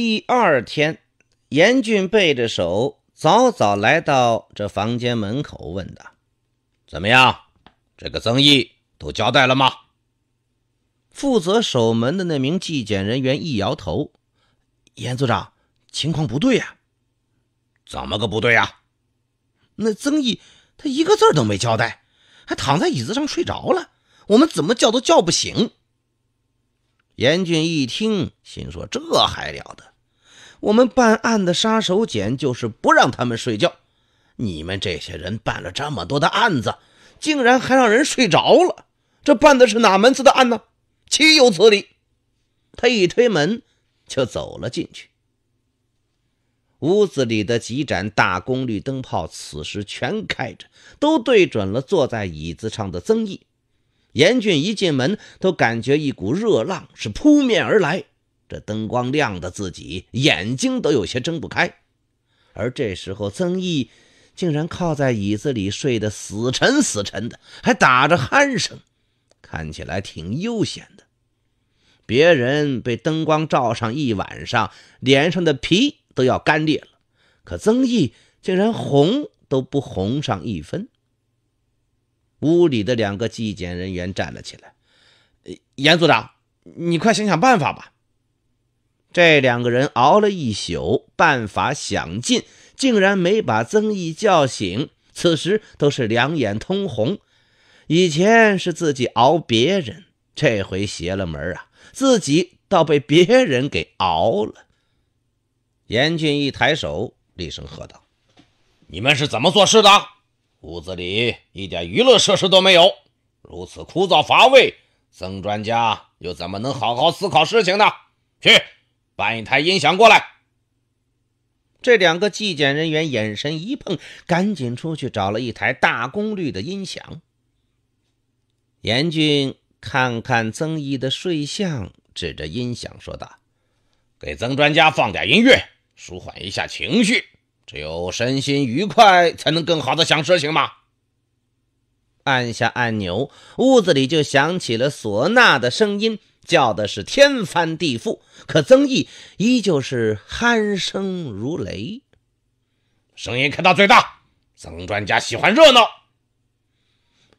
第二天，严俊背着手早早来到这房间门口，问道：“怎么样？这个曾毅都交代了吗？”负责守门的那名纪检人员一摇头：“严组长，情况不对呀！”“怎么个不对呀？”“那曾毅他一个字都没交代，还躺在椅子上睡着了，我们怎么叫都叫不醒。”严俊一听，心说：“这还了得！”我们办案的杀手锏就是不让他们睡觉。你们这些人办了这么多的案子，竟然还让人睡着了，这办的是哪门子的案呢？岂有此理！他一推门就走了进去，屋子里的几盏大功率灯泡此时全开着，都对准了坐在椅子上的曾毅。严俊一进门，都感觉一股热浪是扑面而来。这灯光亮的自己眼睛都有些睁不开，而这时候曾毅竟然靠在椅子里睡得死沉死沉的，还打着鼾声，看起来挺悠闲的。别人被灯光照上一晚上，脸上的皮都要干裂了，可曾毅竟然红都不红上一分。屋里的两个纪检人员站了起来：“严组长，你快想想办法吧。”这两个人熬了一宿，办法想尽，竟然没把曾毅叫醒。此时都是两眼通红。以前是自己熬别人，这回邪了门啊！自己倒被别人给熬了。严峻一抬手，厉声喝道：“你们是怎么做事的？屋子里一点娱乐设施都没有，如此枯燥乏味，曾专家又怎么能好好思考事情呢？”去。搬一台音响过来。这两个纪检人员眼神一碰，赶紧出去找了一台大功率的音响。严俊看看曾毅的睡相，指着音响说道：“给曾专家放点音乐，舒缓一下情绪。只有身心愉快，才能更好的想事情嘛。”按下按钮，屋子里就响起了唢呐的声音。叫的是天翻地覆，可曾毅依旧是鼾声如雷。声音开到最大，曾专家喜欢热闹。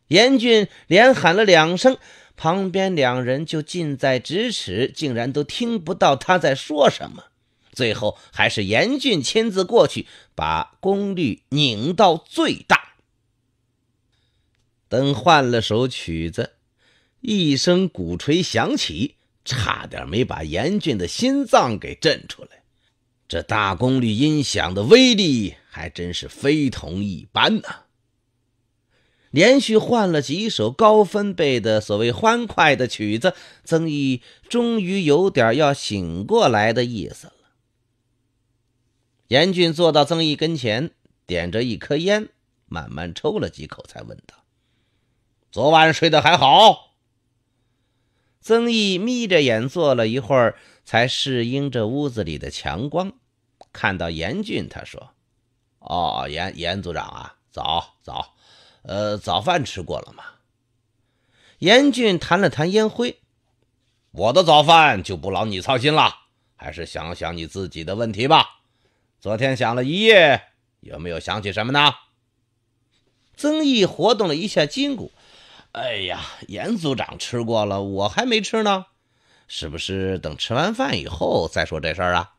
严峻连喊了两声，旁边两人就近在咫尺，竟然都听不到他在说什么。最后还是严峻亲自过去，把功率拧到最大。等换了首曲子。一声鼓槌响起，差点没把严峻的心脏给震出来。这大功率音响的威力还真是非同一般呢。连续换了几首高分贝的所谓欢快的曲子，曾毅终于有点要醒过来的意思了。严峻坐到曾毅跟前，点着一颗烟，慢慢抽了几口，才问道：“昨晚睡得还好？”曾毅眯着眼坐了一会儿，才适应着屋子里的强光。看到严俊，他说：“哦，严严组长啊，早早，呃，早饭吃过了吗？”严俊弹了弹烟灰：“我的早饭就不劳你操心了，还是想想你自己的问题吧。昨天想了一夜，有没有想起什么呢？”曾毅活动了一下筋骨。哎呀，严组长吃过了，我还没吃呢。是不是等吃完饭以后再说这事儿啊？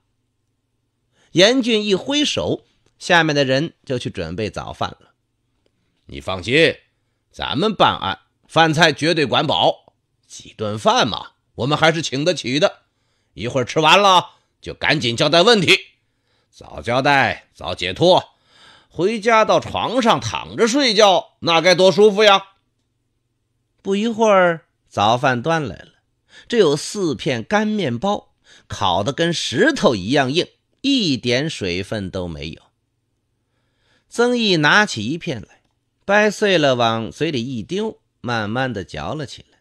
严俊一挥手，下面的人就去准备早饭了。你放心，咱们办案，饭菜绝对管饱。几顿饭嘛，我们还是请得起的。一会儿吃完了，就赶紧交代问题，早交代早解脱，回家到床上躺着睡觉，那该多舒服呀！不一会儿，早饭端来了。这有四片干面包，烤得跟石头一样硬，一点水分都没有。曾毅拿起一片来，掰碎了往嘴里一丢，慢慢地嚼了起来。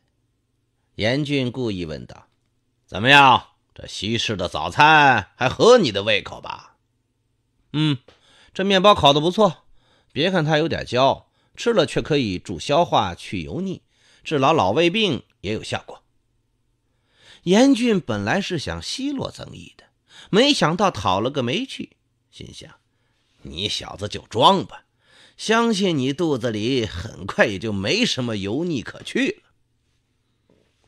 严俊故意问道：“怎么样？这西式的早餐还合你的胃口吧？”“嗯，这面包烤得不错，别看它有点焦，吃了却可以助消化、去油腻。”治老老胃病也有效果。严峻本来是想奚落曾毅的，没想到讨了个没趣，心想：“你小子就装吧，相信你肚子里很快也就没什么油腻可去了。”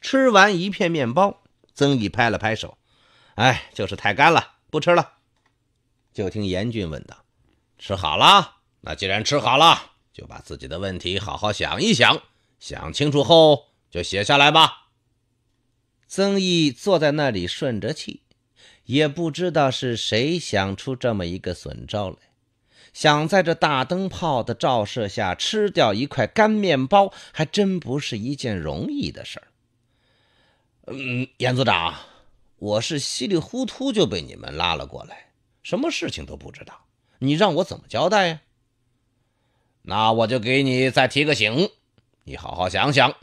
吃完一片面包，曾毅拍了拍手，哎，就是太干了，不吃了。就听严峻问道：“吃好了？那既然吃好了，就把自己的问题好好想一想。”想清楚后就写下来吧。曾毅坐在那里顺着气，也不知道是谁想出这么一个损招来。想在这大灯泡的照射下吃掉一块干面包，还真不是一件容易的事儿。嗯，严组长，我是稀里糊涂就被你们拉了过来，什么事情都不知道，你让我怎么交代呀？那我就给你再提个醒。你好好想想，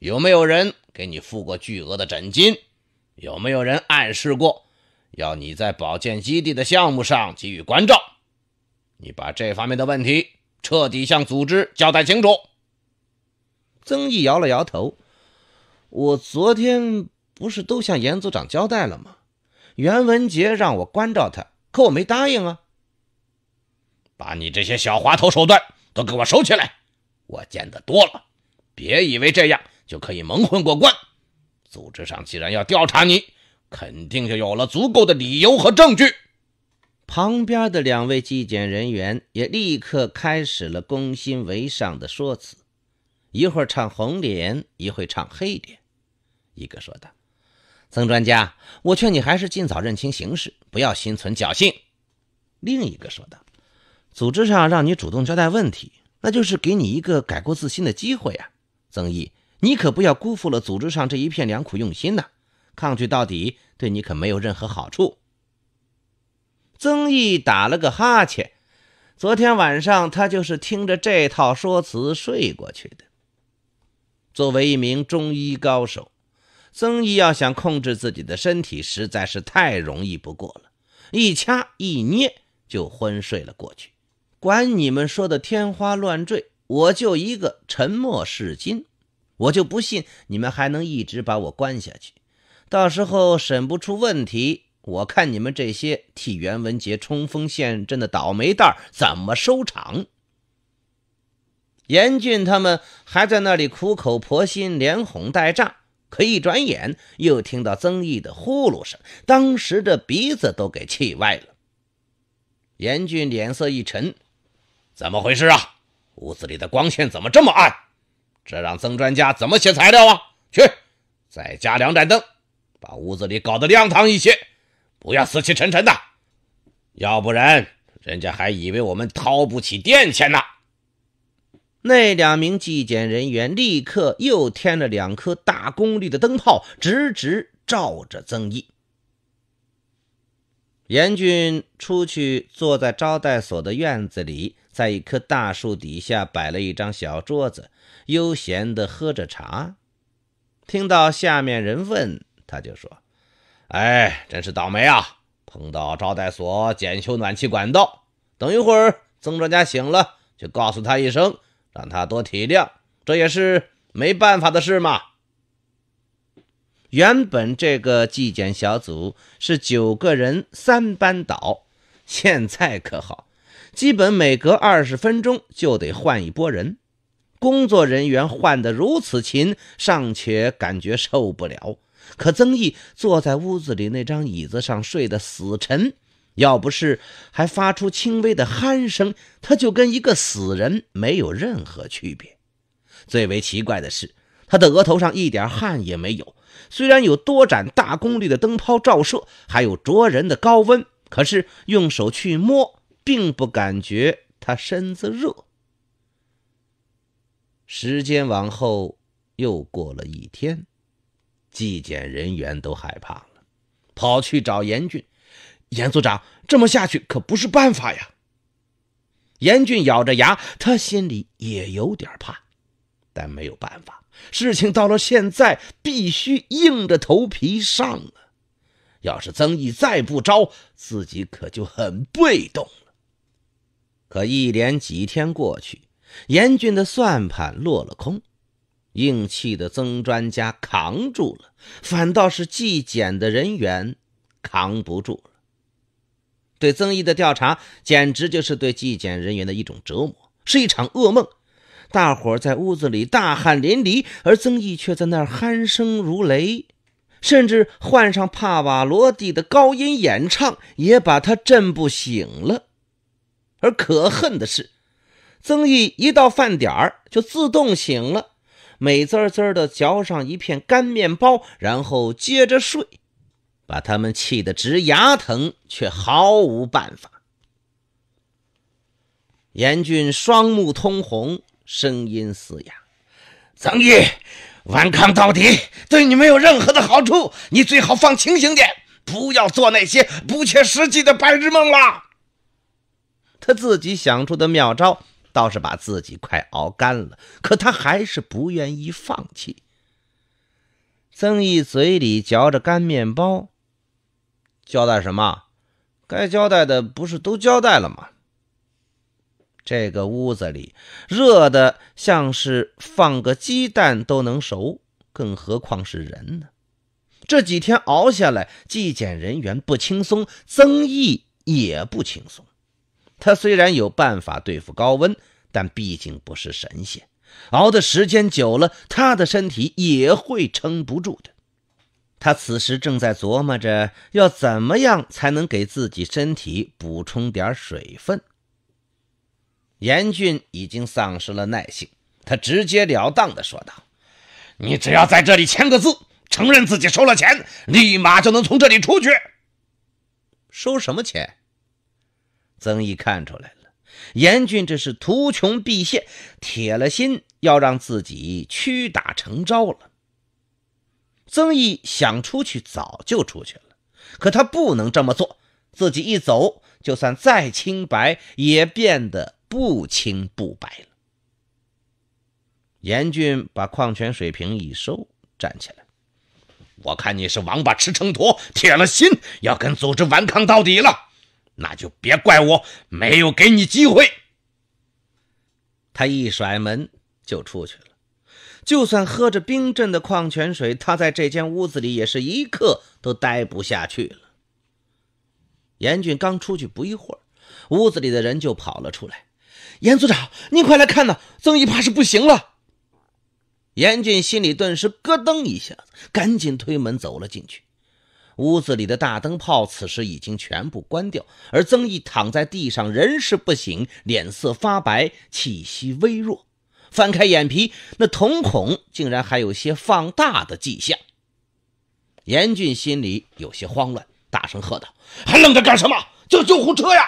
有没有人给你付过巨额的诊金？有没有人暗示过要你在保健基地的项目上给予关照？你把这方面的问题彻底向组织交代清楚。曾毅摇了摇头：“我昨天不是都向严组长交代了吗？袁文杰让我关照他，可我没答应啊。把你这些小滑头手段都给我收起来，我见得多了。”别以为这样就可以蒙混过关。组织上既然要调查你，肯定就有了足够的理由和证据。旁边的两位纪检人员也立刻开始了攻心为上的说辞，一会儿唱红脸，一会儿唱黑脸。一个说道：“曾专家，我劝你还是尽早认清形势，不要心存侥幸。”另一个说道：“组织上让你主动交代问题，那就是给你一个改过自新的机会呀。”曾毅，你可不要辜负了组织上这一片良苦用心呐！抗拒到底，对你可没有任何好处。曾毅打了个哈欠，昨天晚上他就是听着这套说辞睡过去的。作为一名中医高手，曾毅要想控制自己的身体实在是太容易不过了，一掐一捏就昏睡了过去，管你们说的天花乱坠。我就一个沉默是金，我就不信你们还能一直把我关下去。到时候审不出问题，我看你们这些替袁文杰冲锋陷阵的倒霉蛋儿怎么收场。严俊他们还在那里苦口婆心，连哄带诈，可一转眼又听到曾毅的呼噜声，当时这鼻子都给气歪了。严俊脸色一沉：“怎么回事啊？”屋子里的光线怎么这么暗？这让曾专家怎么写材料啊？去，再加两盏灯，把屋子里搞得亮堂一些，不要死气沉沉的，要不然人家还以为我们掏不起电钱呢。那两名纪检人员立刻又添了两颗大功率的灯泡，直直照着曾毅。严俊出去，坐在招待所的院子里。在一棵大树底下摆了一张小桌子，悠闲地喝着茶。听到下面人问，他就说：“哎，真是倒霉啊，碰到招待所检修暖气管道。等一会儿曾专家醒了，就告诉他一声，让他多体谅，这也是没办法的事嘛。原本这个纪检小组是九个人三班倒，现在可好。”基本每隔二十分钟就得换一拨人，工作人员换得如此勤，尚且感觉受不了。可曾毅坐在屋子里那张椅子上睡得死沉，要不是还发出轻微的鼾声，他就跟一个死人没有任何区别。最为奇怪的是，他的额头上一点汗也没有。虽然有多盏大功率的灯泡照射，还有灼人的高温，可是用手去摸。并不感觉他身子热。时间往后又过了一天，纪检人员都害怕了，跑去找严俊。严组长，这么下去可不是办法呀！严俊咬着牙，他心里也有点怕，但没有办法，事情到了现在，必须硬着头皮上啊。要是曾毅再不招，自己可就很被动。可一连几天过去，严峻的算盘落了空，硬气的曾专家扛住了，反倒是纪检的人员扛不住了。对曾毅的调查简直就是对纪检人员的一种折磨，是一场噩梦。大伙在屋子里大汗淋漓，而曾毅却在那儿鼾声如雷，甚至换上帕瓦罗蒂的高音演唱，也把他震不醒了。而可恨的是，曾毅一到饭点儿就自动醒了，美滋滋的嚼上一片干面包，然后接着睡，把他们气得直牙疼，却毫无办法。严俊双目通红，声音嘶哑：“曾毅，顽抗到底对你没有任何的好处，你最好放清醒点，不要做那些不切实际的白日梦了。”他自己想出的妙招倒是把自己快熬干了，可他还是不愿意放弃。曾毅嘴里嚼着干面包，交代什么？该交代的不是都交代了吗？这个屋子里热得像是放个鸡蛋都能熟，更何况是人呢？这几天熬下来，纪检人员不轻松，曾毅也不轻松。他虽然有办法对付高温，但毕竟不是神仙，熬的时间久了，他的身体也会撑不住的。他此时正在琢磨着要怎么样才能给自己身体补充点水分。严峻已经丧失了耐性，他直截了当地说道：“你只要在这里签个字，承认自己收了钱，立马就能从这里出去。收什么钱？”曾毅看出来了，严俊这是图穷匕现，铁了心要让自己屈打成招了。曾毅想出去，早就出去了，可他不能这么做，自己一走，就算再清白，也变得不清不白了。严俊把矿泉水瓶一收，站起来：“我看你是王八吃秤砣，铁了心要跟组织顽抗到底了。”那就别怪我没有给你机会。他一甩门就出去了。就算喝着冰镇的矿泉水，他在这间屋子里也是一刻都待不下去了。严俊刚出去不一会儿，屋子里的人就跑了出来：“严组长，您快来看呐，曾毅怕是不行了。”严俊心里顿时咯噔一下子，赶紧推门走了进去。屋子里的大灯泡此时已经全部关掉，而曾毅躺在地上，人事不省，脸色发白，气息微弱。翻开眼皮，那瞳孔竟然还有些放大的迹象。严峻心里有些慌乱，大声喝道：“还愣着干什么？叫救护车呀！”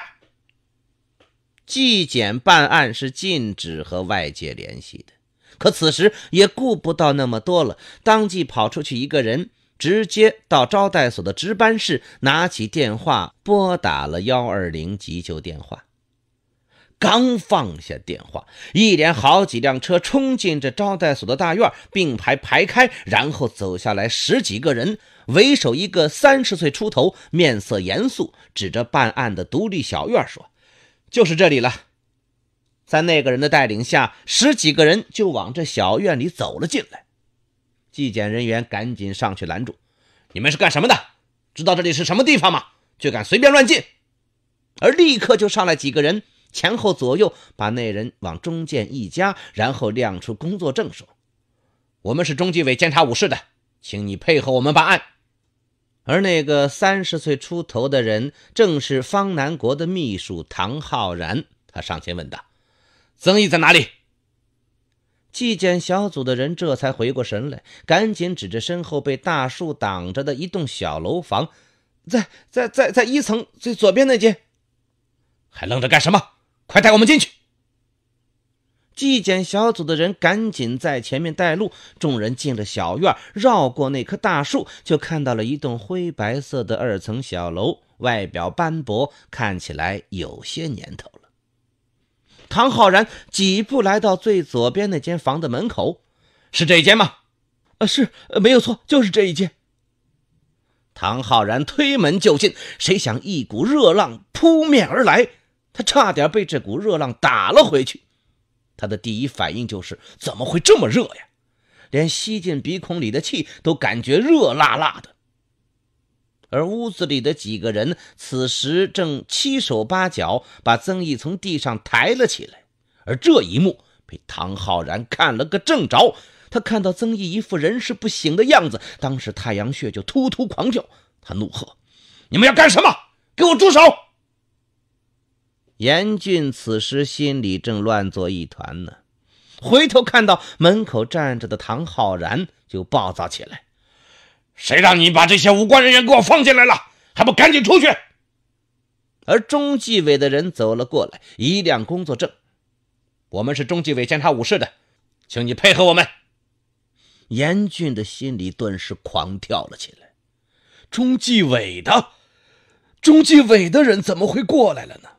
纪检办案是禁止和外界联系的，可此时也顾不到那么多了，当即跑出去一个人。直接到招待所的值班室，拿起电话拨打了幺二零急救电话。刚放下电话，一连好几辆车冲进这招待所的大院，并排排开，然后走下来十几个人，为首一个三十岁出头，面色严肃，指着办案的独立小院说：“就是这里了。”在那个人的带领下，十几个人就往这小院里走了进来。纪检人员赶紧上去拦住：“你们是干什么的？知道这里是什么地方吗？就敢随便乱进？”而立刻就上来几个人，前后左右把那人往中间一夹，然后亮出工作证说：“我们是中纪委监察五室的，请你配合我们办案。”而那个三十岁出头的人，正是方南国的秘书唐浩然。他上前问道：“曾毅在哪里？”纪检小组的人这才回过神来，赶紧指着身后被大树挡着的一栋小楼房，在在在在一层最左边那间，还愣着干什么？快带我们进去！纪检小组的人赶紧在前面带路，众人进了小院，绕过那棵大树，就看到了一栋灰白色的二层小楼，外表斑驳，看起来有些年头。唐浩然几步来到最左边那间房的门口，是这一间吗？啊，是，没有错，就是这一间。唐浩然推门就进，谁想一股热浪扑面而来，他差点被这股热浪打了回去。他的第一反应就是怎么会这么热呀？连吸进鼻孔里的气都感觉热辣辣的。而屋子里的几个人此时正七手八脚把曾毅从地上抬了起来，而这一幕被唐浩然看了个正着。他看到曾毅一副人事不省的样子，当时太阳穴就突突狂跳。他怒喝：“你们要干什么？给我住手！”严俊此时心里正乱作一团呢，回头看到门口站着的唐浩然，就暴躁起来。谁让你把这些无关人员给我放进来了？还不赶紧出去！而中纪委的人走了过来，一辆工作证：“我们是中纪委监察五室的，请你配合我们。”严峻的心里顿时狂跳了起来。中纪委的，中纪委的人怎么会过来了呢？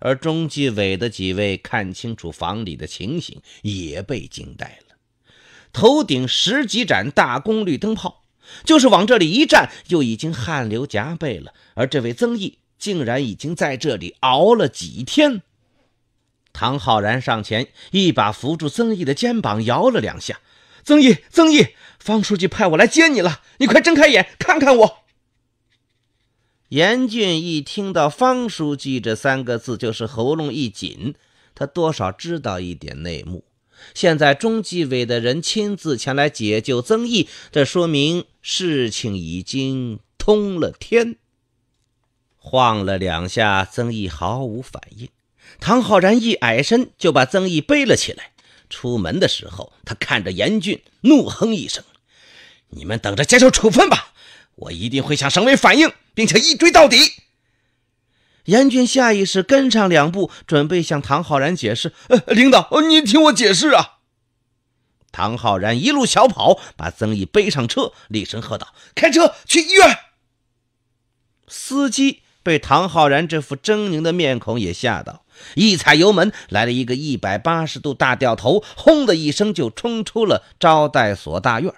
而中纪委的几位看清楚房里的情形，也被惊呆了。头顶十几盏大功率灯泡，就是往这里一站，又已经汗流浃背了。而这位曾毅竟然已经在这里熬了几天。唐浩然上前一把扶住曾毅的肩膀，摇了两下。曾毅，曾毅，方书记派我来接你了，你快睁开眼看看我。严俊一听到“方书记”这三个字，就是喉咙一紧，他多少知道一点内幕。现在中纪委的人亲自前来解救曾毅，这说明事情已经通了天。晃了两下，曾毅毫无反应。唐浩然一矮身就把曾毅背了起来。出门的时候，他看着严峻，怒哼一声：“你们等着接受处分吧！我一定会向省委反映，并且一追到底。”严俊下意识跟上两步，准备向唐浩然解释：“领导，你听我解释啊！”唐浩然一路小跑，把曾毅背上车，厉声喝道：“开车去医院！”司机被唐浩然这副狰狞的面孔也吓到，一踩油门，来了一个一百八十度大掉头，轰的一声就冲出了招待所大院。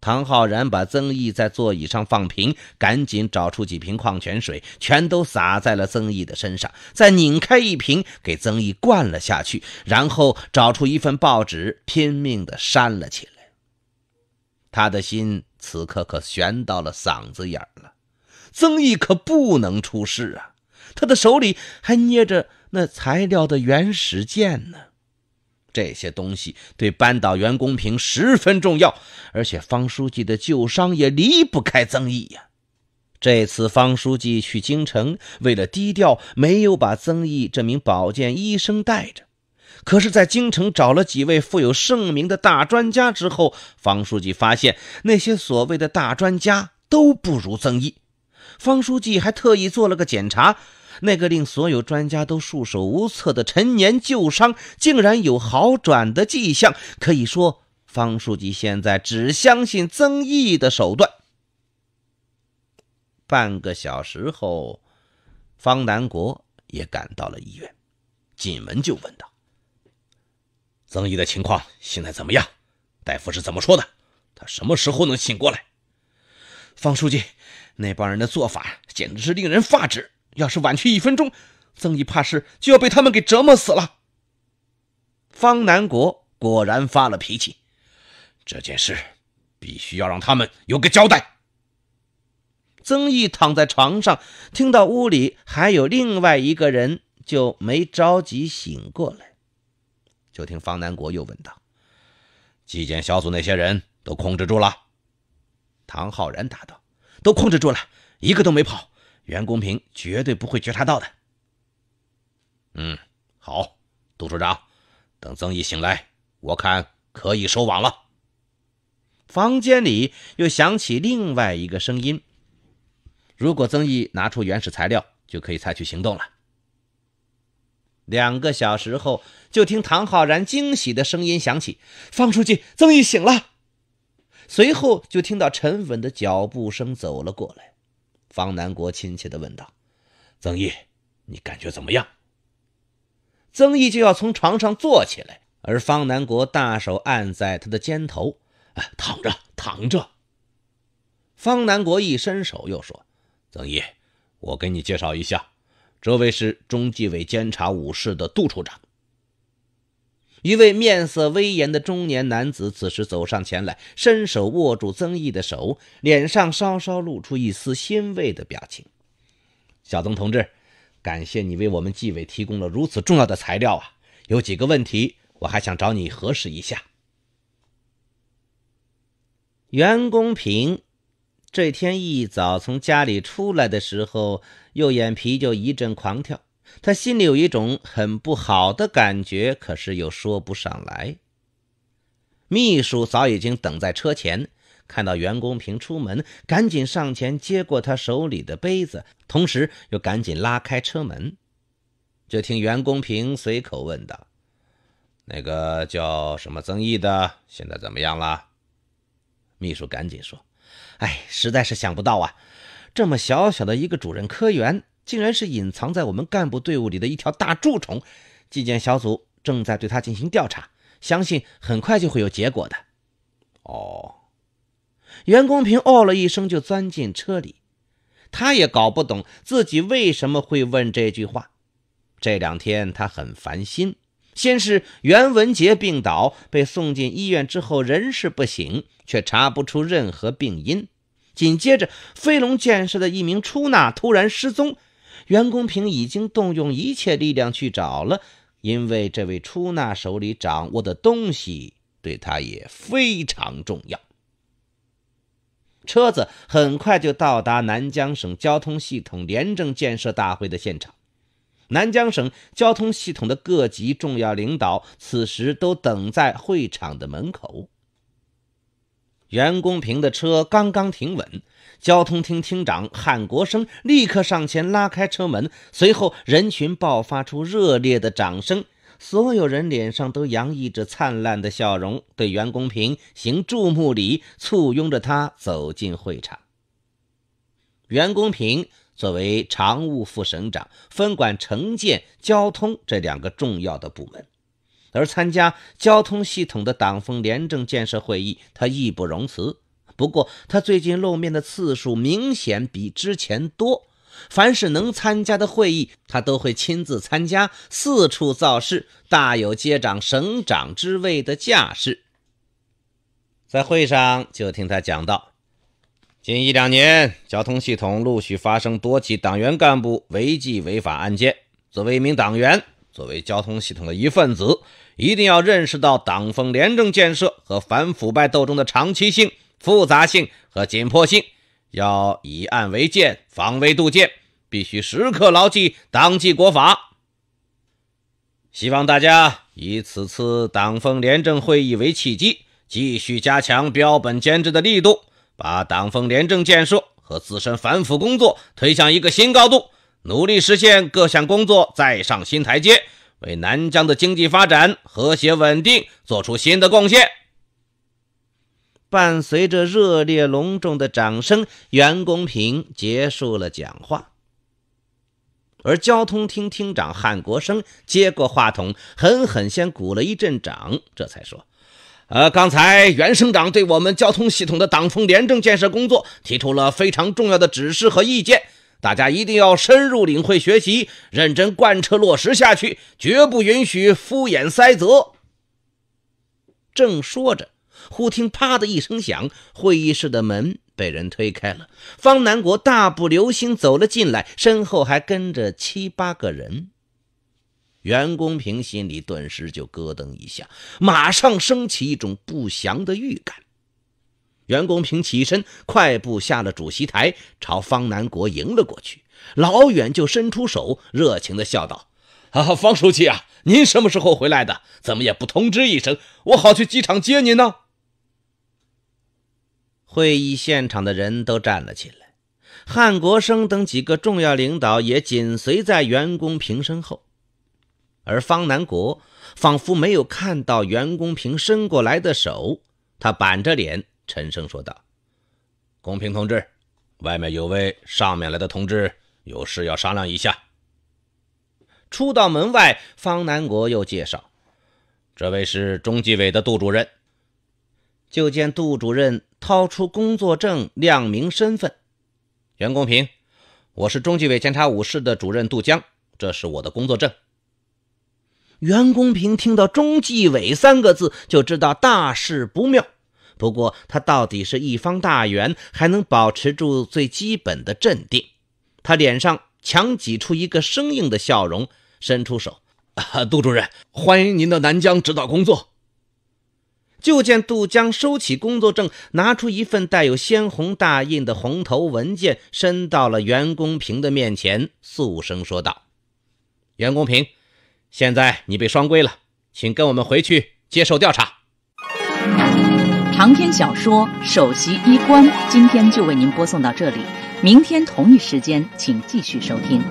唐浩然把曾毅在座椅上放平，赶紧找出几瓶矿泉水，全都洒在了曾毅的身上，再拧开一瓶给曾毅灌了下去，然后找出一份报纸，拼命的扇了起来。他的心此刻可悬到了嗓子眼了，曾毅可不能出事啊！他的手里还捏着那材料的原始件呢。这些东西对扳倒袁公平十分重要，而且方书记的旧伤也离不开曾毅呀。这次方书记去京城，为了低调，没有把曾毅这名保健医生带着。可是，在京城找了几位富有盛名的大专家之后，方书记发现那些所谓的大专家都不如曾毅。方书记还特意做了个检查。那个令所有专家都束手无策的陈年旧伤，竟然有好转的迹象。可以说，方书记现在只相信曾毅的手段。半个小时后，方南国也赶到了医院，进门就问道：“曾毅的情况现在怎么样？大夫是怎么说的？他什么时候能醒过来？”方书记，那帮人的做法简直是令人发指。要是晚去一分钟，曾毅怕是就要被他们给折磨死了。方南国果然发了脾气，这件事必须要让他们有个交代。曾毅躺在床上，听到屋里还有另外一个人，就没着急醒过来。就听方南国又问道：“纪检小组那些人都控制住了？”唐浩然答道：“都控制住了，一个都没跑。”袁公平绝对不会觉察到的。嗯，好，杜处长，等曾毅醒来，我看可以收网了。房间里又响起另外一个声音：“如果曾毅拿出原始材料，就可以采取行动了。”两个小时后，就听唐浩然惊喜的声音响起：“方书记，曾毅醒了。”随后就听到沉稳的脚步声走了过来。方南国亲切地问道：“曾毅，你感觉怎么样？”曾毅就要从床上坐起来，而方南国大手按在他的肩头：“啊，躺着，躺着。”方南国一伸手又说：“曾毅，我给你介绍一下，这位是中纪委监察五室的杜处长。”一位面色威严的中年男子此时走上前来，伸手握住曾毅的手，脸上稍稍露出一丝欣慰的表情。小曾同志，感谢你为我们纪委提供了如此重要的材料啊！有几个问题我还想找你核实一下。袁公平，这天一早从家里出来的时候，右眼皮就一阵狂跳。他心里有一种很不好的感觉，可是又说不上来。秘书早已经等在车前，看到袁公平出门，赶紧上前接过他手里的杯子，同时又赶紧拉开车门。就听袁公平随口问道：“那个叫什么曾毅的，现在怎么样了？”秘书赶紧说：“哎，实在是想不到啊，这么小小的一个主任科员。”竟然是隐藏在我们干部队伍里的一条大蛀虫，纪检小组正在对他进行调查，相信很快就会有结果的。哦，袁公平哦了一声，就钻进车里。他也搞不懂自己为什么会问这句话。这两天他很烦心，先是袁文杰病倒，被送进医院之后人事不省，却查不出任何病因。紧接着，飞龙建设的一名出纳突然失踪。袁公平已经动用一切力量去找了，因为这位出纳手里掌握的东西对他也非常重要。车子很快就到达南江省交通系统廉政建设大会的现场，南江省交通系统的各级重要领导此时都等在会场的门口。袁公平的车刚刚停稳，交通厅厅长韩国生立刻上前拉开车门，随后人群爆发出热烈的掌声，所有人脸上都洋溢着灿烂的笑容，对袁公平行注目礼，簇拥着他走进会场。袁公平作为常务副省长，分管城建、交通这两个重要的部门。而参加交通系统的党风廉政建设会议，他义不容辞。不过，他最近露面的次数明显比之前多。凡是能参加的会议，他都会亲自参加，四处造势，大有接掌省长之位的架势。在会上，就听他讲到，近一两年，交通系统陆续发生多起党员干部违纪违法案件。作为一名党员，作为交通系统的一份子，一定要认识到党风廉政建设和反腐败斗争的长期性、复杂性和紧迫性，要以案为鉴，防微杜渐，必须时刻牢记党纪国法。希望大家以此次党风廉政会议为契机，继续加强标本兼治的力度，把党风廉政建设和自身反腐工作推向一个新高度，努力实现各项工作再上新台阶。为南疆的经济发展和谐稳定做出新的贡献。伴随着热烈隆重的掌声，袁公平结束了讲话。而交通厅厅长汉国生接过话筒，狠狠先鼓了一阵掌，这才说：“呃，刚才袁省长对我们交通系统的党风廉政建设工作提出了非常重要的指示和意见。”大家一定要深入领会学习，认真贯彻落实下去，绝不允许敷衍塞责。正说着，忽听“啪”的一声响，会议室的门被人推开了。方南国大步流星走了进来，身后还跟着七八个人。袁公平心里顿时就咯噔一下，马上升起一种不祥的预感。袁公平起身，快步下了主席台，朝方南国迎了过去。老远就伸出手，热情地笑道：“啊，方书记啊，您什么时候回来的？怎么也不通知一声，我好去机场接您呢？”会议现场的人都站了起来，汉国生等几个重要领导也紧随在袁公平身后，而方南国仿佛没有看到袁公平伸过来的手，他板着脸。沉声说道：“公平同志，外面有位上面来的同志，有事要商量一下。”出到门外，方南国又介绍：“这位是中纪委的杜主任。”就见杜主任掏出工作证，亮明身份：“袁公平，我是中纪委监察五室的主任杜江，这是我的工作证。”袁公平听到“中纪委”三个字，就知道大事不妙。不过他到底是一方大员，还能保持住最基本的镇定。他脸上强挤出一个生硬的笑容，伸出手：“啊，杜主任，欢迎您到南疆指导工作。”就见杜江收起工作证，拿出一份带有鲜红大印的红头文件，伸到了袁公平的面前，肃声说道：“袁公平，现在你被双规了，请跟我们回去接受调查。”长篇小说《首席医官》，今天就为您播送到这里。明天同一时间，请继续收听。